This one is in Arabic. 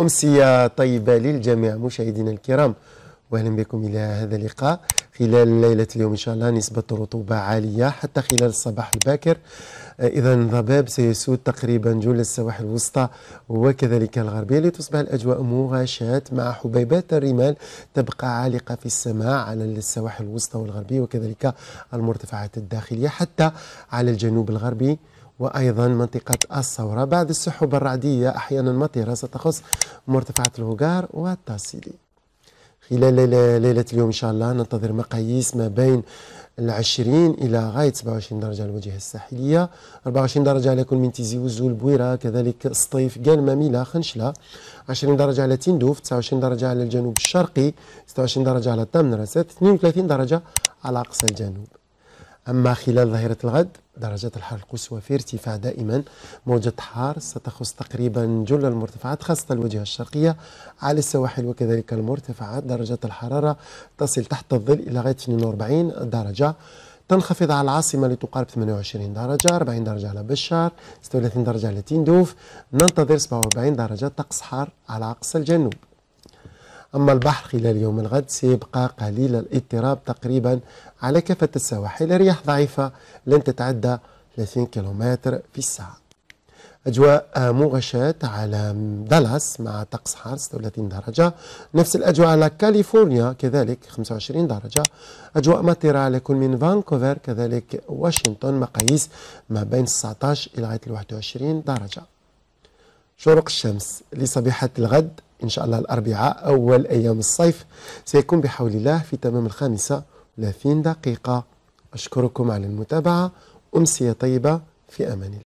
أمسية طيبة للجميع مشاهدينا الكرام واهلا بكم الى هذا اللقاء خلال ليله اليوم ان شاء الله نسبه الرطوبه عاليه حتى خلال الصباح الباكر اذا الضباب سيسود تقريبا جل السواحل الوسطى وكذلك الغربيه لتصبح الاجواء مغاشاه مع حبيبات الرمال تبقى عالقه في السماء على السواحل الوسطى والغربيه وكذلك المرتفعات الداخليه حتى على الجنوب الغربي وأيضا منطقة الثورة بعد السحب الرعدية أحيانا مطيرة ستخص مرتفعات الهوغار والتاسيلي خلال ليلة اليوم إن شاء الله ننتظر مقاييس ما بين العشرين إلى غاية 27 درجة على الواجهة الساحلية 24 درجة على كل من تيزي وزو بويرة كذلك سطيف قال ميلا خنشلة 20 درجة على تندوف 29 درجة على الجنوب الشرقي 26 درجة على التامن 32 درجة على أقصى الجنوب أما خلال ظهيرة الغد درجات الحرارة القصوى في ارتفاع دائما موجة حار ستخص تقريبا جل المرتفعات خاصة الواجهة الشرقية على السواحل وكذلك المرتفعات درجات الحرارة تصل تحت الظل إلى غاية 42 درجة تنخفض على العاصمة لتقارب 28 درجة 40 درجة على بشار 36 درجة على تندوف ننتظر 47 درجة طقس حار على أقصى الجنوب أما البحر خلال يوم الغد سيبقى قليل الاضطراب تقريبا على كافة السواحل رياح ضعيفة لن تتعدى 30 كيلومتر في الساعة أجواء مغشاة على دالاس مع طقس حار 36 درجة نفس الأجواء على كاليفورنيا كذلك 25 درجة أجواء مطرة على كل من فانكوفر كذلك واشنطن مقاييس ما بين 19 إلى 21 درجة شروق الشمس لصبيحة الغد إن شاء الله الأربعاء أول أيام الصيف سيكون بحول الله في تمام الخامسة ثلاثين دقيقة أشكركم على المتابعة أمسية طيبة في أمان الله